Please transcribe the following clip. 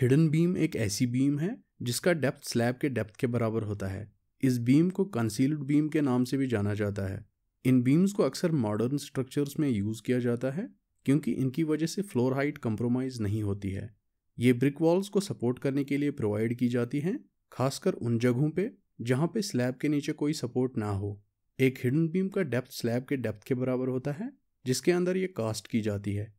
hidden beam एक ऐसी beam है जिसका डेप्थ स्लैब के डेप्थ के बराबर होता है इस बीम को कंसील्ड बीम के नाम से भी जाना जाता है इन बीम्स को अक्सर मॉडर्न स्ट्रक्चर्स में यूज़ किया जाता है क्योंकि इनकी वजह से फ्लोर हाइट कंप्रोमाइज़ नहीं होती है ये ब्रिक वॉल्स को सपोर्ट करने के लिए प्रोवाइड की जाती हैं खासकर उन जगहों पे जहाँ पे स्लैब के नीचे कोई सपोर्ट ना हो एक हिडन बीम का डेप्थ स्लैब के डेप्थ के बराबर होता है जिसके अंदर ये कास्ट की जाती है